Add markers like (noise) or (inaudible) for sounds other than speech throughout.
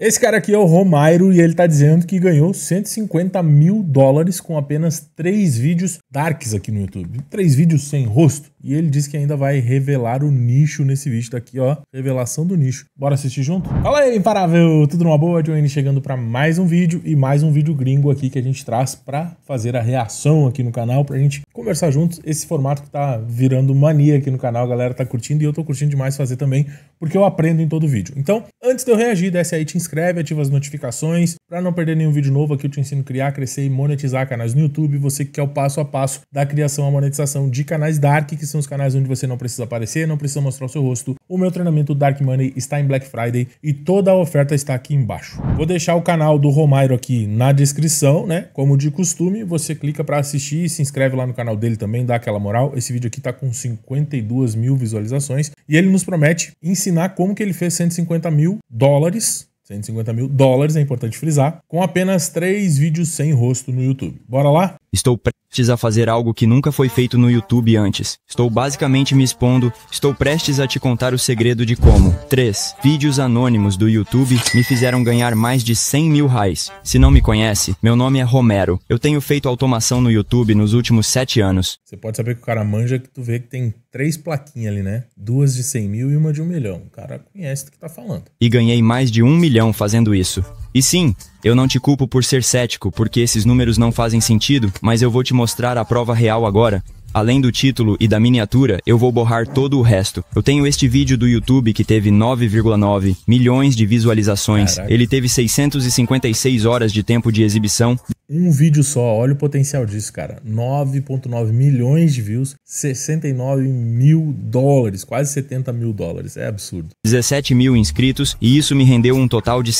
Esse cara aqui é o Romairo e ele está dizendo que ganhou 150 mil dólares com apenas três vídeos darks aqui no YouTube. Três vídeos sem rosto. E ele disse que ainda vai revelar o nicho nesse vídeo. Tá aqui, ó. Revelação do nicho. Bora assistir junto? Fala aí, imparável! Tudo numa boa? Joanne chegando para mais um vídeo e mais um vídeo gringo aqui que a gente traz para fazer a reação aqui no canal, pra gente conversar juntos. Esse formato que tá virando mania aqui no canal, a galera tá curtindo e eu tô curtindo demais fazer também, porque eu aprendo em todo vídeo. Então, antes de eu reagir, desce aí, te inscreve, ativa as notificações. Para não perder nenhum vídeo novo, aqui eu te ensino a criar, crescer e monetizar canais no YouTube. Você que quer o passo a passo da criação à monetização de canais Dark, que são os canais onde você não precisa aparecer, não precisa mostrar o seu rosto. O meu treinamento Dark Money está em Black Friday e toda a oferta está aqui embaixo. Vou deixar o canal do Romairo aqui na descrição, né? Como de costume, você clica para assistir e se inscreve lá no canal dele também, dá aquela moral. Esse vídeo aqui está com 52 mil visualizações e ele nos promete ensinar como que ele fez 150 mil dólares 150 mil dólares, é importante frisar, com apenas três vídeos sem rosto no YouTube. Bora lá? Estou prestes a fazer algo que nunca foi feito no YouTube antes. Estou basicamente me expondo, estou prestes a te contar o segredo de como. 3. Vídeos anônimos do YouTube me fizeram ganhar mais de 100 mil reais. Se não me conhece, meu nome é Romero. Eu tenho feito automação no YouTube nos últimos 7 anos. Você pode saber que o cara manja que tu vê que tem três plaquinhas ali, né? Duas de 100 mil e uma de um milhão. O cara conhece do que tá falando. E ganhei mais de um milhão fazendo isso. E sim, eu não te culpo por ser cético, porque esses números não fazem sentido, mas eu vou te mostrar a prova real agora. Além do título e da miniatura, eu vou borrar todo o resto. Eu tenho este vídeo do YouTube que teve 9,9 milhões de visualizações. Caraca. Ele teve 656 horas de tempo de exibição. Um vídeo só, olha o potencial disso, cara. 9,9 milhões de views, 69 mil dólares, quase 70 mil dólares. É absurdo. 17 mil inscritos e isso me rendeu um total de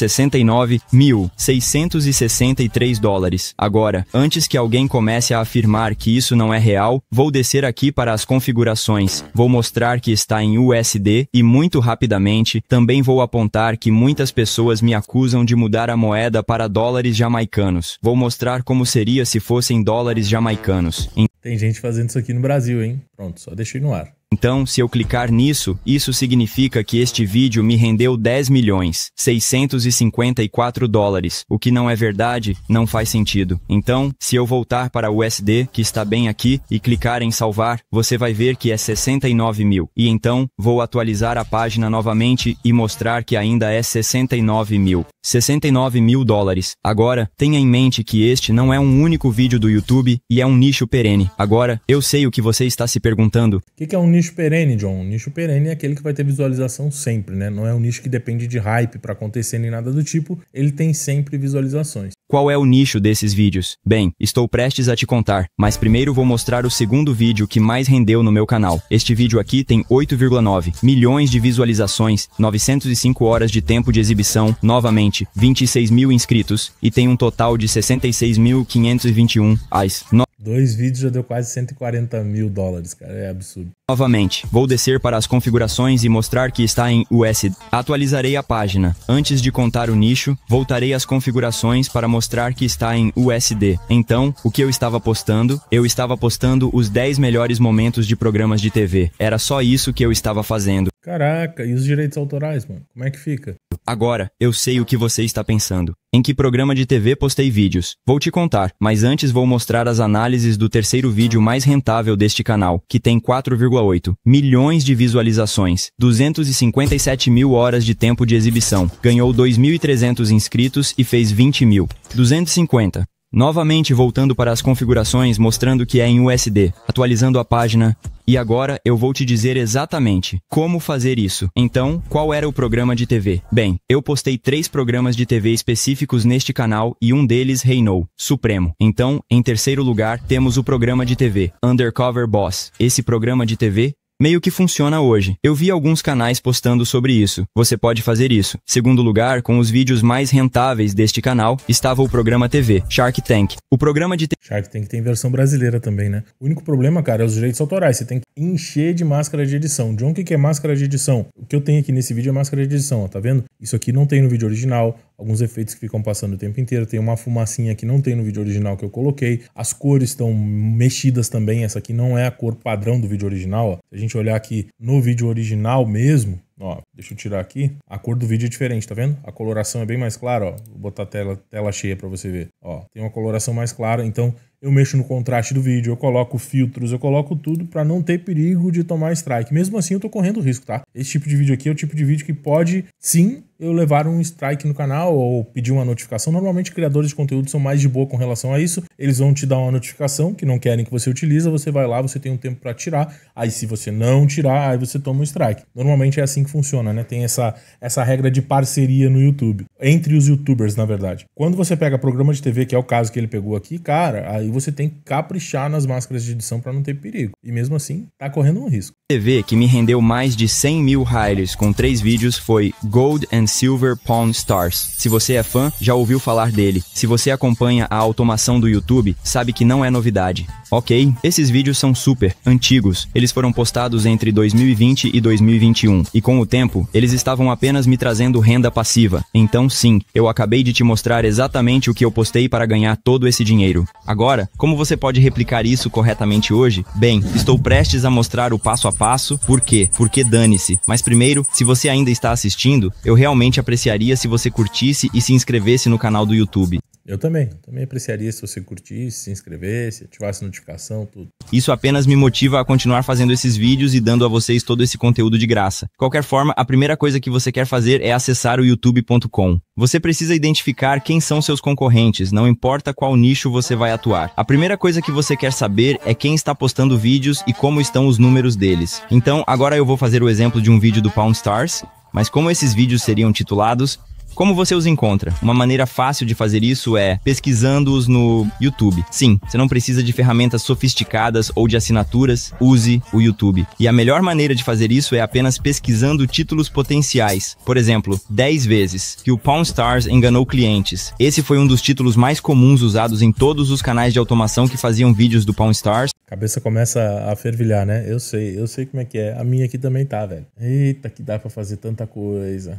mil 663 dólares. Agora, antes que alguém comece a afirmar que isso não é real, vou descer aqui para as configurações. Vou mostrar que está em USD e muito rapidamente também vou apontar que muitas pessoas me acusam de mudar a moeda para dólares jamaicanos. Vou mostrar mostrar como seria se fossem dólares jamaicanos. Tem gente fazendo isso aqui no Brasil, hein? Pronto, só deixei no ar. Então, se eu clicar nisso, isso significa que este vídeo me rendeu 10 milhões, 654 dólares, o que não é verdade, não faz sentido. Então, se eu voltar para o USD, que está bem aqui, e clicar em salvar, você vai ver que é 69 mil. E então, vou atualizar a página novamente e mostrar que ainda é 69 mil. 69 mil dólares. Agora, tenha em mente que este não é um único vídeo do YouTube e é um nicho perene. Agora, eu sei o que você está se perguntando. O que, que é um nicho? nicho perene, John. O nicho perene é aquele que vai ter visualização sempre, né? Não é um nicho que depende de hype para acontecer nem nada do tipo. Ele tem sempre visualizações. Qual é o nicho desses vídeos? Bem, estou prestes a te contar, mas primeiro vou mostrar o segundo vídeo que mais rendeu no meu canal. Este vídeo aqui tem 8,9 milhões de visualizações, 905 horas de tempo de exibição, novamente, 26 mil inscritos, e tem um total de 66.521 as. Dois vídeos já deu quase 140 mil dólares, cara. É absurdo. Novamente, vou descer para as configurações e mostrar que está em USD. Atualizarei a página. Antes de contar o nicho, voltarei às configurações para mostrar que está em USD. Então, o que eu estava postando? Eu estava postando os 10 melhores momentos de programas de TV. Era só isso que eu estava fazendo. Caraca, e os direitos autorais, mano? Como é que fica? Agora, eu sei o que você está pensando. Em que programa de TV postei vídeos? Vou te contar, mas antes vou mostrar as análises do terceiro vídeo mais rentável deste canal, que tem 4,8 milhões de visualizações, 257 mil horas de tempo de exibição, ganhou 2.300 inscritos e fez 20 mil, 250 Novamente voltando para as configurações mostrando que é em USD, atualizando a página, e agora eu vou te dizer exatamente como fazer isso. Então, qual era o programa de TV? Bem, eu postei três programas de TV específicos neste canal e um deles reinou, Supremo. Então, em terceiro lugar, temos o programa de TV, Undercover Boss. Esse programa de TV Meio que funciona hoje. Eu vi alguns canais postando sobre isso. Você pode fazer isso. Segundo lugar, com os vídeos mais rentáveis deste canal, estava o programa TV, Shark Tank. O programa de Shark Tank tem versão brasileira também, né? O único problema, cara, é os direitos autorais. Você tem que encher de máscara de edição. John, o que é máscara de edição? O que eu tenho aqui nesse vídeo é máscara de edição, ó, tá vendo? Isso aqui não tem no vídeo original alguns efeitos que ficam passando o tempo inteiro. Tem uma fumacinha que não tem no vídeo original que eu coloquei. As cores estão mexidas também. Essa aqui não é a cor padrão do vídeo original. Ó. Se a gente olhar aqui no vídeo original mesmo, Ó, deixa eu tirar aqui. A cor do vídeo é diferente, tá vendo? A coloração é bem mais clara, ó. Vou botar a tela, tela cheia para você ver. Ó, tem uma coloração mais clara, então eu mexo no contraste do vídeo, eu coloco filtros, eu coloco tudo para não ter perigo de tomar strike. Mesmo assim, eu tô correndo risco, tá? Esse tipo de vídeo aqui é o tipo de vídeo que pode, sim, eu levar um strike no canal ou pedir uma notificação. Normalmente, criadores de conteúdo são mais de boa com relação a isso. Eles vão te dar uma notificação que não querem que você utilize, você vai lá, você tem um tempo para tirar. Aí, se você não tirar, aí você toma um strike. Normalmente é assim que que funciona, né? Tem essa, essa regra de parceria no YouTube entre os youtubers, na verdade. Quando você pega programa de TV, que é o caso que ele pegou aqui, cara, aí você tem que caprichar nas máscaras de edição para não ter perigo. E mesmo assim, tá correndo um risco. TV que me rendeu mais de 100 mil highlights com três vídeos foi Gold and Silver Pawn Stars. Se você é fã, já ouviu falar dele. Se você acompanha a automação do YouTube, sabe que não é novidade. Ok, esses vídeos são super antigos. Eles foram postados entre 2020 e 2021. E com o tempo, eles estavam apenas me trazendo renda passiva. Então então, sim, eu acabei de te mostrar exatamente o que eu postei para ganhar todo esse dinheiro. Agora, como você pode replicar isso corretamente hoje? Bem, estou prestes a mostrar o passo a passo, por quê? Porque dane-se. Mas primeiro, se você ainda está assistindo, eu realmente apreciaria se você curtisse e se inscrevesse no canal do YouTube. Eu também. Também apreciaria se você curtisse, se inscrevesse, ativasse notificação, tudo. Isso apenas me motiva a continuar fazendo esses vídeos e dando a vocês todo esse conteúdo de graça. Qualquer forma, a primeira coisa que você quer fazer é acessar o youtube.com. Você precisa identificar quem são seus concorrentes, não importa qual nicho você vai atuar. A primeira coisa que você quer saber é quem está postando vídeos e como estão os números deles. Então, agora eu vou fazer o exemplo de um vídeo do Pound Stars, mas como esses vídeos seriam titulados, como você os encontra? Uma maneira fácil de fazer isso é pesquisando-os no YouTube. Sim, você não precisa de ferramentas sofisticadas ou de assinaturas, use o YouTube. E a melhor maneira de fazer isso é apenas pesquisando títulos potenciais. Por exemplo, 10 vezes que o Pawn Stars enganou clientes. Esse foi um dos títulos mais comuns usados em todos os canais de automação que faziam vídeos do Pawn Stars. Cabeça começa a fervilhar, né? Eu sei, eu sei como é que é. A minha aqui também tá, velho. Eita, que dá para fazer tanta coisa.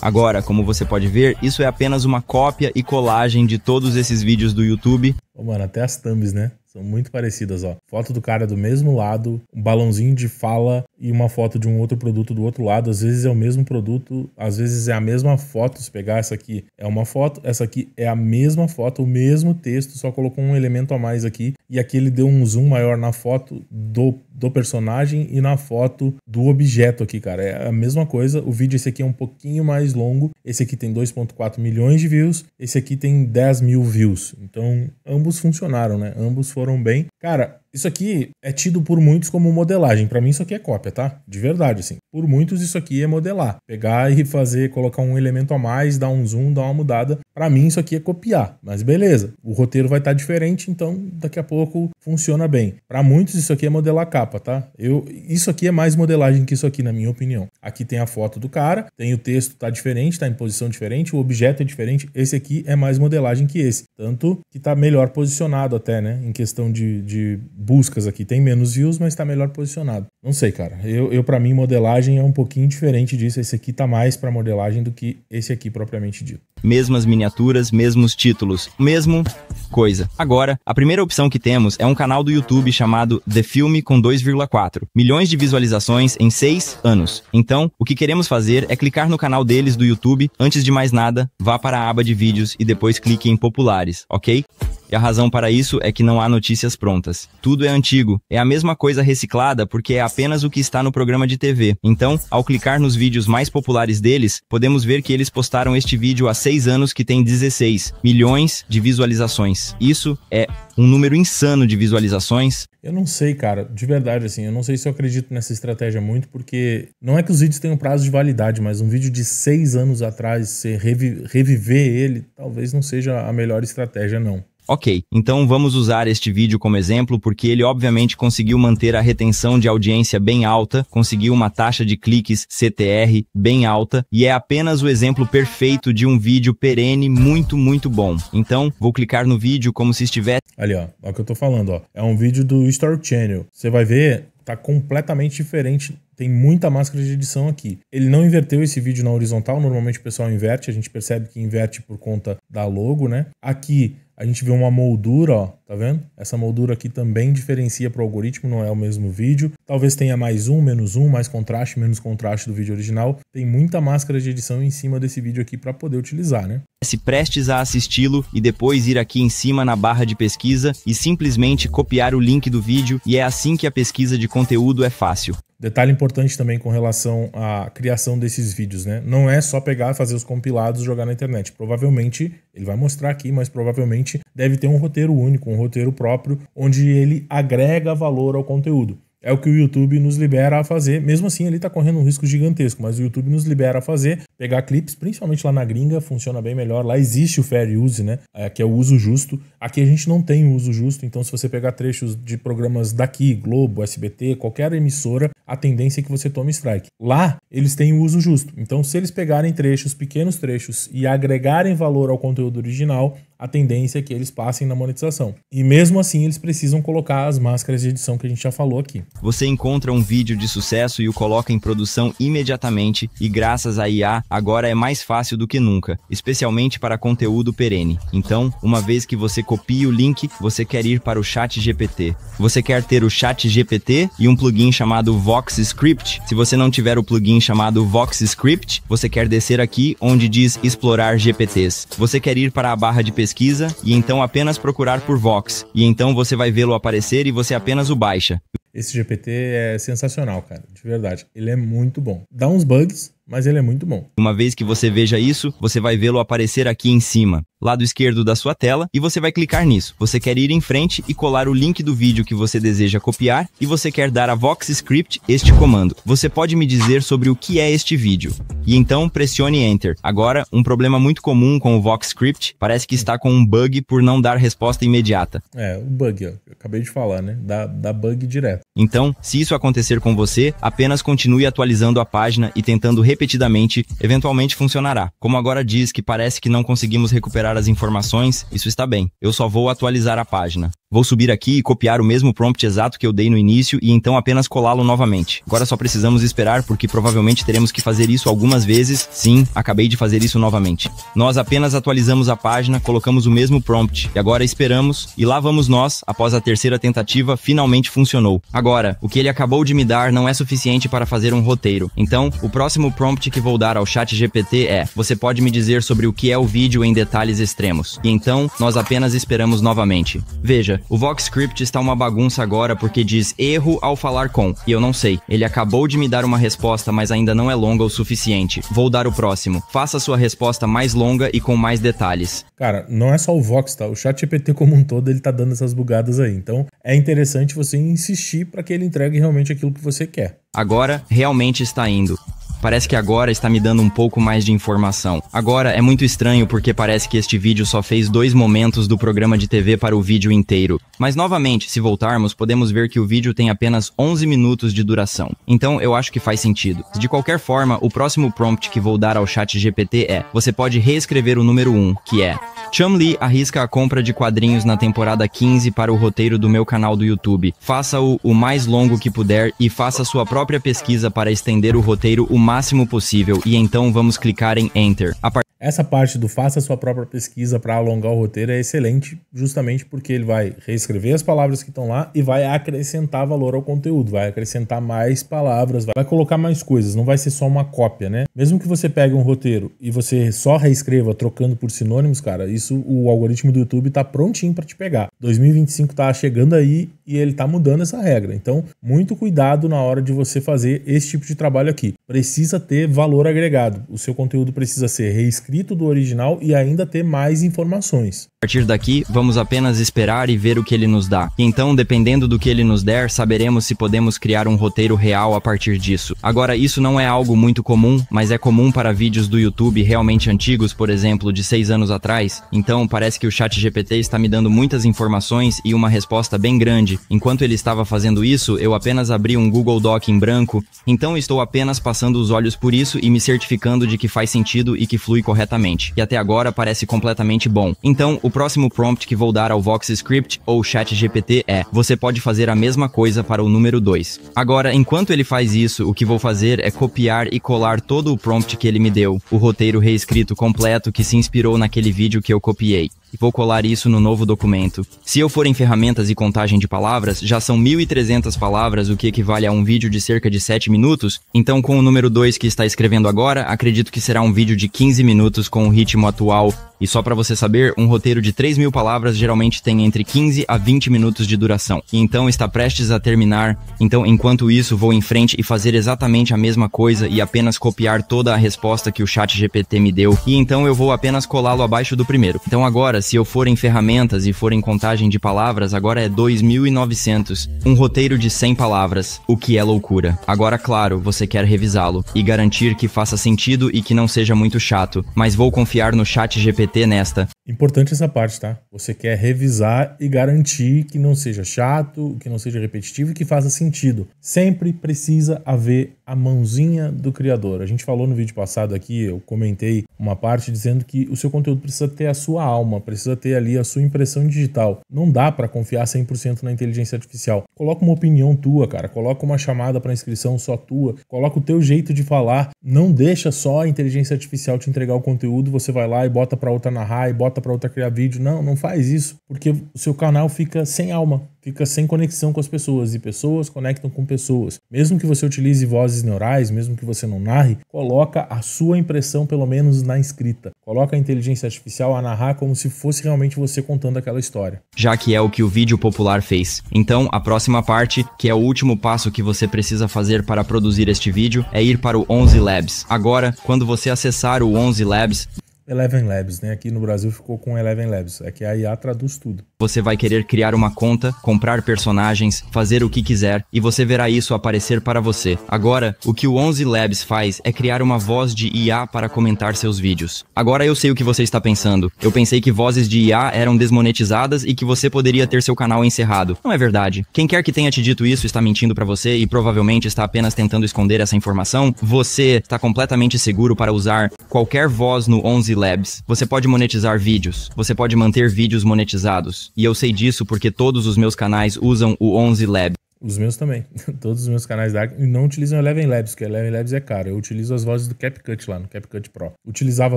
Agora, como você pode ver, isso é apenas uma cópia e colagem de todos esses vídeos do YouTube. Ô, mano, até as thumbs, né? São muito parecidas, ó. Foto do cara do mesmo lado, um balãozinho de fala e uma foto de um outro produto do outro lado. Às vezes é o mesmo produto, às vezes é a mesma foto. Se pegar essa aqui é uma foto, essa aqui é a mesma foto, o mesmo texto, só colocou um elemento a mais aqui. E aqui ele deu um zoom maior na foto do, do personagem e na foto do objeto aqui, cara. É a mesma coisa. O vídeo esse aqui é um pouquinho mais longo. Esse aqui tem 2,4 milhões de views. Esse aqui tem 10 mil views. Então, ambos funcionaram, né? Ambos foram foram bem. Cara, isso aqui é tido por muitos como modelagem. Para mim, isso aqui é cópia, tá? De verdade, assim. Por muitos, isso aqui é modelar. Pegar e fazer, colocar um elemento a mais, dar um zoom, dar uma mudada. Para mim, isso aqui é copiar. Mas beleza, o roteiro vai estar tá diferente, então daqui a pouco funciona bem. Para muitos, isso aqui é modelar capa, tá? Eu, isso aqui é mais modelagem que isso aqui, na minha opinião. Aqui tem a foto do cara, tem o texto, tá diferente, tá em posição diferente, o objeto é diferente. Esse aqui é mais modelagem que esse. Tanto que tá melhor posicionado até, né? Em questão de, de buscas aqui tem menos views, mas está melhor posicionado. Não sei, cara. Eu, eu para mim, modelagem é um pouquinho diferente disso. Esse aqui tá mais para modelagem do que esse aqui propriamente dito. Mesmas miniaturas, mesmos títulos, mesmo coisa. Agora, a primeira opção que temos é um canal do YouTube chamado The Filme com 2,4 milhões de visualizações em 6 anos. Então, o que queremos fazer é clicar no canal deles do YouTube. Antes de mais nada, vá para a aba de vídeos e depois clique em populares, ok? E a razão para isso é que não há notícias prontas. Tudo é antigo, é a mesma coisa reciclada porque é apenas o que está no programa de TV. Então, ao clicar nos vídeos mais populares deles, podemos ver que eles postaram este vídeo há seis anos que tem 16 milhões de visualizações. Isso é um número insano de visualizações. Eu não sei, cara, de verdade, assim, eu não sei se eu acredito nessa estratégia muito, porque não é que os vídeos tenham prazo de validade, mas um vídeo de seis anos atrás, você reviver ele, talvez não seja a melhor estratégia, não. Ok, então vamos usar este vídeo como exemplo porque ele obviamente conseguiu manter a retenção de audiência bem alta, conseguiu uma taxa de cliques CTR bem alta e é apenas o exemplo perfeito de um vídeo perene muito, muito bom. Então, vou clicar no vídeo como se estiver... Ali, ó, é o que eu tô falando, ó. É um vídeo do Story Channel. Você vai ver, tá completamente diferente tem muita máscara de edição aqui. Ele não inverteu esse vídeo na horizontal, normalmente o pessoal inverte, a gente percebe que inverte por conta da logo, né? Aqui a gente vê uma moldura, ó, tá vendo? Essa moldura aqui também diferencia para o algoritmo, não é o mesmo vídeo. Talvez tenha mais um, menos um, mais contraste, menos contraste do vídeo original. Tem muita máscara de edição em cima desse vídeo aqui para poder utilizar, né? Se prestes a assisti-lo e depois ir aqui em cima na barra de pesquisa e simplesmente copiar o link do vídeo e é assim que a pesquisa de conteúdo é fácil. Detalhe importante também com relação à criação desses vídeos, né? Não é só pegar, fazer os compilados e jogar na internet. Provavelmente, ele vai mostrar aqui, mas provavelmente deve ter um roteiro único, um roteiro próprio, onde ele agrega valor ao conteúdo. É o que o YouTube nos libera a fazer. Mesmo assim, ele está correndo um risco gigantesco, mas o YouTube nos libera a fazer, pegar clipes, principalmente lá na gringa, funciona bem melhor. Lá existe o fair use, né? É, que é o uso justo. Aqui a gente não tem o uso justo, então se você pegar trechos de programas daqui, Globo, SBT, qualquer emissora, a tendência é que você tome strike. Lá, eles têm o uso justo. Então, se eles pegarem trechos, pequenos trechos, e agregarem valor ao conteúdo original, a tendência é que eles passem na monetização. E mesmo assim, eles precisam colocar as máscaras de edição que a gente já falou aqui. Você encontra um vídeo de sucesso e o coloca em produção imediatamente, e graças à IA, agora é mais fácil do que nunca, especialmente para conteúdo perene. Então, uma vez que você copia o link, você quer ir para o Chat GPT. Você quer ter o Chat GPT e um plugin chamado Vox Script. Se você não tiver o plugin chamado Vox Script, você quer descer aqui onde diz explorar GPTs. Você quer ir para a barra de pesquisa pesquisa e então apenas procurar por Vox. E então você vai vê-lo aparecer e você apenas o baixa. Esse GPT é sensacional, cara, de verdade. Ele é muito bom. Dá uns bugs, mas ele é muito bom. Uma vez que você veja isso, você vai vê-lo aparecer aqui em cima, lado esquerdo da sua tela, e você vai clicar nisso. Você quer ir em frente e colar o link do vídeo que você deseja copiar e você quer dar a VoxScript este comando. Você pode me dizer sobre o que é este vídeo. E então pressione Enter. Agora, um problema muito comum com o VoxScript parece que está com um bug por não dar resposta imediata. É, o bug, ó, eu acabei de falar, né? Dá, dá bug direto. Então, se isso acontecer com você, apenas continue atualizando a página e tentando repetidamente, eventualmente funcionará. Como agora diz que parece que não conseguimos recuperar as informações, isso está bem. Eu só vou atualizar a página. Vou subir aqui e copiar o mesmo prompt exato que eu dei no início e então apenas colá-lo novamente. Agora só precisamos esperar porque provavelmente teremos que fazer isso algumas vezes. Sim, acabei de fazer isso novamente. Nós apenas atualizamos a página, colocamos o mesmo prompt e agora esperamos e lá vamos nós, após a terceira tentativa, finalmente funcionou. Agora, o que ele acabou de me dar não é suficiente para fazer um roteiro. Então, o próximo prompt que vou dar ao chat GPT é: você pode me dizer sobre o que é o vídeo em detalhes extremos. E então, nós apenas esperamos novamente. Veja, o Vox Script está uma bagunça agora porque diz erro ao falar com, e eu não sei. Ele acabou de me dar uma resposta, mas ainda não é longa o suficiente. Vou dar o próximo. Faça sua resposta mais longa e com mais detalhes. Cara, não é só o Vox, tá? O ChatGPT como um todo, ele tá dando essas bugadas aí. Então, é interessante você insistir para que ele entregue realmente aquilo que você quer. Agora, realmente está indo. Parece que agora está me dando um pouco mais de informação. Agora é muito estranho porque parece que este vídeo só fez dois momentos do programa de TV para o vídeo inteiro. Mas novamente, se voltarmos, podemos ver que o vídeo tem apenas 11 minutos de duração. Então eu acho que faz sentido. De qualquer forma, o próximo prompt que vou dar ao chat GPT é: você pode reescrever o número 1, que é Chum Lee arrisca a compra de quadrinhos na temporada 15 para o roteiro do meu canal do YouTube. Faça-o o mais longo que puder e faça sua própria pesquisa para estender o roteiro o mais máximo possível e então vamos clicar em Enter. Part... Essa parte do faça sua própria pesquisa para alongar o roteiro é excelente, justamente porque ele vai reescrever as palavras que estão lá e vai acrescentar valor ao conteúdo, vai acrescentar mais palavras, vai colocar mais coisas, não vai ser só uma cópia, né? Mesmo que você pegue um roteiro e você só reescreva trocando por sinônimos, cara, isso o algoritmo do YouTube tá prontinho para te pegar. 2025 tá chegando aí e ele está mudando essa regra. Então, muito cuidado na hora de você fazer esse tipo de trabalho aqui. Precisa ter valor agregado. O seu conteúdo precisa ser reescrito do original e ainda ter mais informações. A partir daqui, vamos apenas esperar e ver o que ele nos dá. Então, dependendo do que ele nos der, saberemos se podemos criar um roteiro real a partir disso. Agora, isso não é algo muito comum, mas é comum para vídeos do YouTube realmente antigos, por exemplo, de seis anos atrás. Então, parece que o ChatGPT está me dando muitas informações e uma resposta bem grande, Enquanto ele estava fazendo isso, eu apenas abri um Google Doc em branco, então estou apenas passando os olhos por isso e me certificando de que faz sentido e que flui corretamente, E até agora parece completamente bom. Então, o próximo prompt que vou dar ao Voxscript ou ChatGPT é: você pode fazer a mesma coisa para o número 2. Agora, enquanto ele faz isso, o que vou fazer é copiar e colar todo o prompt que ele me deu, o roteiro reescrito completo que se inspirou naquele vídeo que eu copiei e vou colar isso no novo documento. Se eu for em ferramentas e contagem de palavras, já são 1.300 palavras, o que equivale a um vídeo de cerca de 7 minutos, então com o número 2 que está escrevendo agora, acredito que será um vídeo de 15 minutos com o ritmo atual e só para você saber, um roteiro de 3 mil palavras geralmente tem entre 15 a 20 minutos de duração, e então está prestes a terminar. Então, enquanto isso, vou em frente e fazer exatamente a mesma coisa e apenas copiar toda a resposta que o chat GPT me deu, e então eu vou apenas colá-lo abaixo do primeiro. Então agora, se eu for em ferramentas e for em contagem de palavras, agora é 2.900, um roteiro de 100 palavras, o que é loucura. Agora, claro, você quer revisá-lo e garantir que faça sentido e que não seja muito chato, mas vou confiar no chat GPT PT nesta. Importante essa parte, tá? Você quer revisar e garantir que não seja chato, que não seja repetitivo e que faça sentido. Sempre precisa haver a mãozinha do criador. A gente falou no vídeo passado aqui, eu comentei uma parte dizendo que o seu conteúdo precisa ter a sua alma, precisa ter ali a sua impressão digital. Não dá para confiar 100% na inteligência artificial. Coloca uma opinião tua, cara. Coloca uma chamada para inscrição só tua. Coloca o teu jeito de falar. Não deixa só a inteligência artificial te entregar o conteúdo, você vai lá e bota para outra narrar e bota conta para outra criar vídeo. Não, não faz isso, porque o seu canal fica sem alma, fica sem conexão com as pessoas e pessoas conectam com pessoas. Mesmo que você utilize vozes neurais, mesmo que você não narre, coloca a sua impressão pelo menos na escrita. Coloca a inteligência artificial a narrar como se fosse realmente você contando aquela história. Já que é o que o vídeo popular fez. Então, a próxima parte, que é o último passo que você precisa fazer para produzir este vídeo, é ir para o 11 Labs. Agora, quando você acessar o 11 Labs, Eleven Labs, né? Aqui no Brasil ficou com Eleven Labs, é que a IA traduz tudo. Você vai querer criar uma conta, comprar personagens, fazer o que quiser e você verá isso aparecer para você. Agora, o que o 11 Labs faz é criar uma voz de IA para comentar seus vídeos. Agora eu sei o que você está pensando. Eu pensei que vozes de IA eram desmonetizadas e que você poderia ter seu canal encerrado. Não é verdade. Quem quer que tenha te dito isso está mentindo para você e provavelmente está apenas tentando esconder essa informação. Você está completamente seguro para usar qualquer voz no 11 Labs. Você pode monetizar vídeos. Você pode manter vídeos monetizados e eu sei disso porque todos os meus canais usam o 11 Lab. Os meus também. (laughs) Todos os meus canais Dark. E não utilizam Eleven Labs, porque Eleven Labs é caro. Eu utilizo as vozes do CapCut lá no CapCut Pro. Utilizava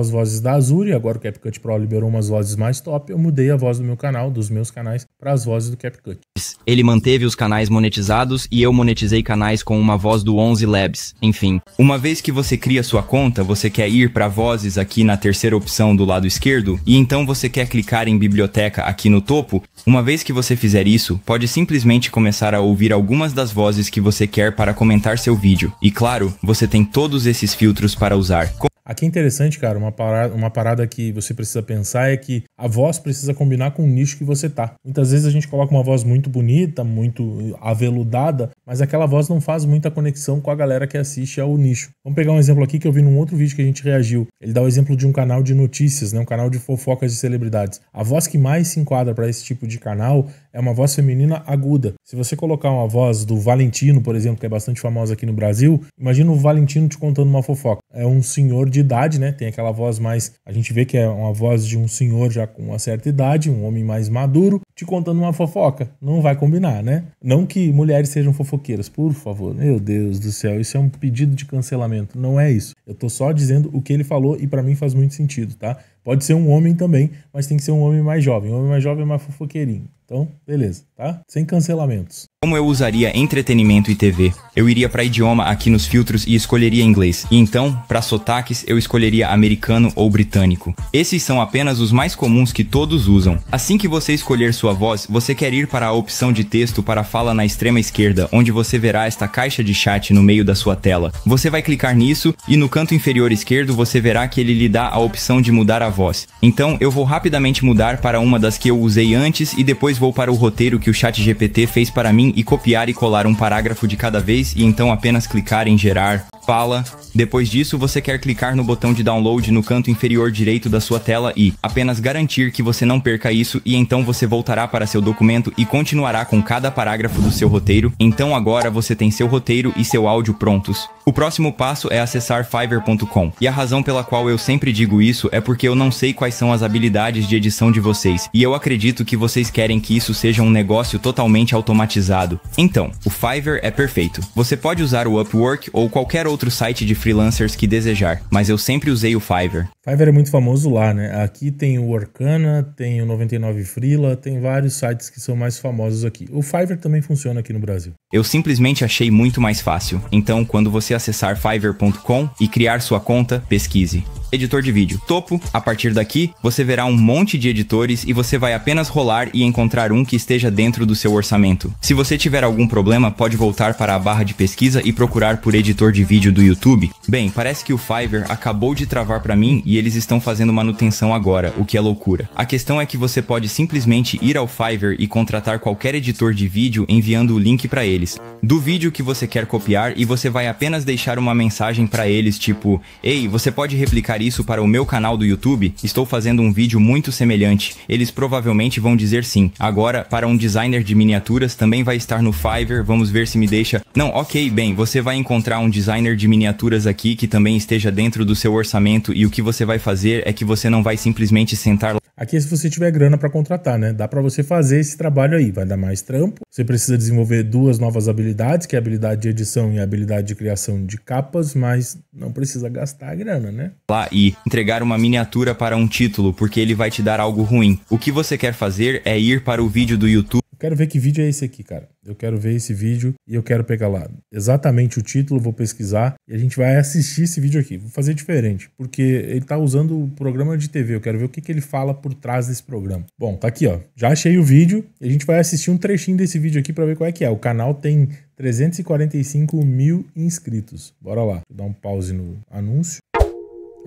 as vozes da Azure, agora o CapCut Pro liberou umas vozes mais top. Eu mudei a voz do meu canal, dos meus canais, para as vozes do CapCut. Ele manteve os canais monetizados e eu monetizei canais com uma voz do 11 Labs. Enfim, uma vez que você cria sua conta, você quer ir para vozes aqui na terceira opção do lado esquerdo e então você quer clicar em biblioteca aqui no topo. Uma vez que você fizer isso, pode simplesmente começar a ouvir algumas das vozes que você quer para comentar seu vídeo. E claro, você tem todos esses filtros para usar. Aqui é interessante, cara, uma parada, uma parada que você precisa pensar é que a voz precisa combinar com o nicho que você tá. Muitas vezes a gente coloca uma voz muito bonita, muito aveludada, mas aquela voz não faz muita conexão com a galera que assiste ao nicho. Vamos pegar um exemplo aqui que eu vi num outro vídeo que a gente reagiu. Ele dá o exemplo de um canal de notícias, né? um canal de fofocas de celebridades. A voz que mais se enquadra para esse tipo de canal é uma voz feminina aguda. Se você colocar uma voz do Valentino, por exemplo, que é bastante famosa aqui no Brasil, imagina o Valentino te contando uma fofoca. É um senhor de idade, né? Tem aquela voz mais. A gente vê que é uma voz de um senhor já com uma certa idade, um homem mais maduro, te contando uma fofoca. Não vai combinar, né? Não que mulheres sejam fofoqueiras, por favor. Meu Deus do céu, isso é um pedido de cancelamento. Não é isso. Eu tô só dizendo o que ele falou e para mim faz muito sentido, tá? Pode ser um homem também, mas tem que ser um homem mais jovem. O homem mais jovem é mais fofoqueirinho. Então, beleza, tá? Sem cancelamentos. Como eu usaria entretenimento e TV? Eu iria para idioma aqui nos filtros e escolheria inglês. E então, para sotaques, eu escolheria americano ou britânico. Esses são apenas os mais comuns que todos usam. Assim que você escolher sua voz, você quer ir para a opção de texto para fala na extrema esquerda, onde você verá esta caixa de chat no meio da sua tela. Você vai clicar nisso e no canto inferior esquerdo você verá que ele lhe dá a opção de mudar a voz. Então eu vou rapidamente mudar para uma das que eu usei antes e depois vou para o roteiro que o chat GPT fez para mim e copiar e colar um parágrafo de cada vez e então apenas clicar em gerar fala. Depois disso, você quer clicar no botão de download no canto inferior direito da sua tela e apenas garantir que você não perca isso e então você voltará para seu documento e continuará com cada parágrafo do seu roteiro. Então agora você tem seu roteiro e seu áudio prontos. O próximo passo é acessar fiverr.com. E a razão pela qual eu sempre digo isso é porque eu não sei quais são as habilidades de edição de vocês, e eu acredito que vocês querem que isso seja um negócio totalmente automatizado. Então, o Fiverr é perfeito. Você pode usar o Upwork ou qualquer outro outro site de freelancers que desejar, mas eu sempre usei o Fiverr. Fiverr é muito famoso lá, né? Aqui tem o Orkana, tem o 99 Freela, tem vários sites que são mais famosos aqui. O Fiverr também funciona aqui no Brasil. Eu simplesmente achei muito mais fácil. Então, quando você acessar fiverr.com e criar sua conta, pesquise editor de vídeo. Topo, a partir daqui, você verá um monte de editores e você vai apenas rolar e encontrar um que esteja dentro do seu orçamento. Se você tiver algum problema, pode voltar para a barra de pesquisa e procurar por editor de vídeo do YouTube. Bem, parece que o Fiverr acabou de travar para mim e eles estão fazendo manutenção agora, o que é loucura. A questão é que você pode simplesmente ir ao Fiverr e contratar qualquer editor de vídeo enviando o link para eles do vídeo que você quer copiar e você vai apenas deixar uma mensagem para eles tipo: "Ei, você pode replicar isso para o meu canal do YouTube, estou fazendo um vídeo muito semelhante. Eles provavelmente vão dizer sim. Agora, para um designer de miniaturas, também vai estar no Fiverr, vamos ver se me deixa... Não, ok, bem, você vai encontrar um designer de miniaturas aqui que também esteja dentro do seu orçamento e o que você vai fazer é que você não vai simplesmente sentar Aqui é se você tiver grana para contratar, né? Dá para você fazer esse trabalho aí, vai dar mais trampo. Você precisa desenvolver duas novas habilidades, que é a habilidade de edição e a habilidade de criação de capas, mas não precisa gastar a grana, né? Lá e entregar uma miniatura para um título, porque ele vai te dar algo ruim. O que você quer fazer é ir para o vídeo do YouTube eu quero ver que vídeo é esse aqui, cara. Eu quero ver esse vídeo e eu quero pegar lá exatamente o título, vou pesquisar e a gente vai assistir esse vídeo aqui. Vou fazer diferente, porque ele tá usando o programa de TV. Eu quero ver o que, que ele fala por trás desse programa. Bom, tá aqui, ó. Já achei o vídeo e a gente vai assistir um trechinho desse vídeo aqui para ver qual é que é. O canal tem 345 mil inscritos. Bora lá. Vou dar um pause no anúncio.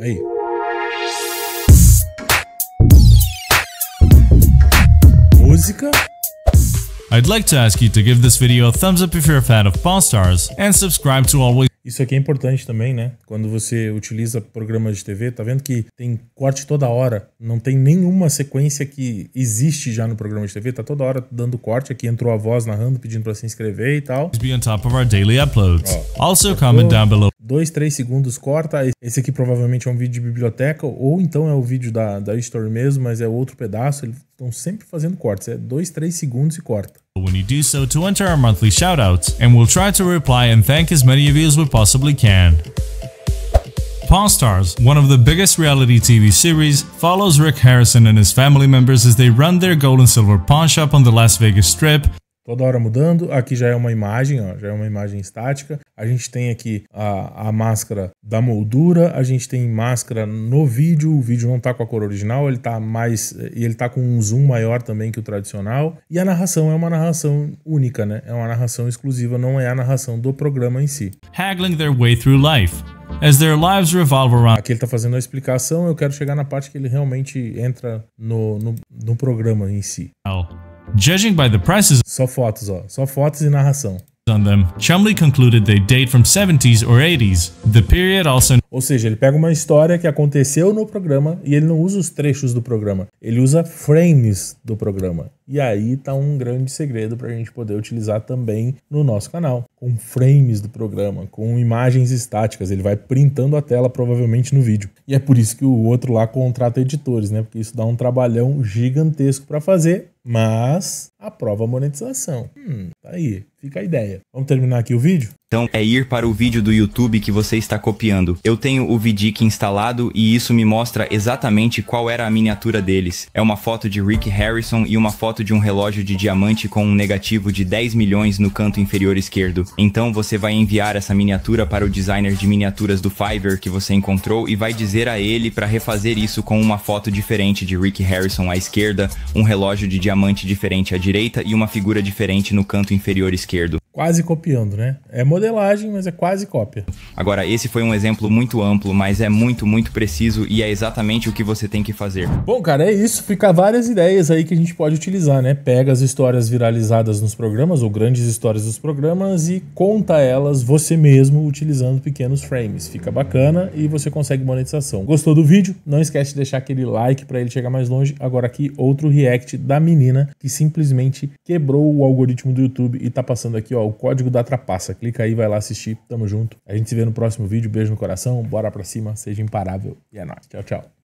Aí. Música. I'd like to ask you to give this video a thumbs up if you're a fan of Pawn Stars and subscribe to always isso aqui é importante também, né? Quando você utiliza programas de TV, tá vendo que tem corte toda hora, não tem nenhuma sequência que existe já no programa de TV, tá toda hora dando corte. Aqui entrou a voz narrando, pedindo para se inscrever e tal. Be on top of our daily uploads. Ó, also, comment down below. 2, 3 segundos corta. Esse aqui provavelmente é um vídeo de biblioteca, ou então é o vídeo da, da Store mesmo, mas é outro pedaço. Eles estão sempre fazendo cortes. É 2, 3 segundos e corta. When you do so, to enter our monthly shoutouts, and we'll try to reply and thank as many of you as we possibly can. Pawn Stars, one of the biggest reality TV series, follows Rick Harrison and his family members as they run their gold and silver pawn shop on the Las Vegas Strip toda hora mudando. Aqui já é uma imagem, ó, já é uma imagem estática. A gente tem aqui a, a máscara da moldura, a gente tem máscara no vídeo, o vídeo não está com a cor original, ele está mais e ele tá com um zoom maior também que o tradicional. E a narração é uma narração única, né? É uma narração exclusiva, não é a narração do programa em si. Haggling their way through life. As their lives revolve around... Aqui ele está fazendo a explicação, eu quero chegar na parte que ele realmente entra no, no, no programa em si. Judging by the prices Só fotos, ó. Só fotos e narração. on them, Chumley concluded they date from 70s or 80s. The period also Ou seja, ele pega uma história que aconteceu no programa e ele não usa os trechos do programa, ele usa frames do programa. E aí tá um grande segredo para a gente poder utilizar também no nosso canal, com frames do programa, com imagens estáticas. Ele vai printando a tela provavelmente no vídeo. E é por isso que o outro lá contrata editores, né? Porque isso dá um trabalhão gigantesco para fazer mas aprova a monetização. Hum, tá aí, fica a ideia. Vamos terminar aqui o vídeo? Então é ir para o vídeo do YouTube que você está copiando. Eu tenho o VDIC instalado e isso me mostra exatamente qual era a miniatura deles. É uma foto de Rick Harrison e uma foto de um relógio de diamante com um negativo de 10 milhões no canto inferior esquerdo. Então você vai enviar essa miniatura para o designer de miniaturas do Fiverr que você encontrou e vai dizer a ele para refazer isso com uma foto diferente de Rick Harrison à esquerda, um relógio de diamante diferente à direita direita e uma figura diferente no canto inferior esquerdo quase copiando, né? É modelagem, mas é quase cópia. Agora, esse foi um exemplo muito amplo, mas é muito, muito preciso e é exatamente o que você tem que fazer. Bom, cara, é isso. Fica várias ideias aí que a gente pode utilizar, né? Pega as histórias viralizadas nos programas ou grandes histórias dos programas e conta elas você mesmo utilizando pequenos frames. Fica bacana e você consegue monetização. Gostou do vídeo? Não esquece de deixar aquele like para ele chegar mais longe. Agora aqui outro react da menina que simplesmente quebrou o algoritmo do YouTube e tá passando aqui, ó, o Código da Trapaça. Clica aí, vai lá assistir. Tamo junto. A gente se vê no próximo vídeo. Beijo no coração, bora pra cima, seja imparável e é nóis. Tchau, tchau.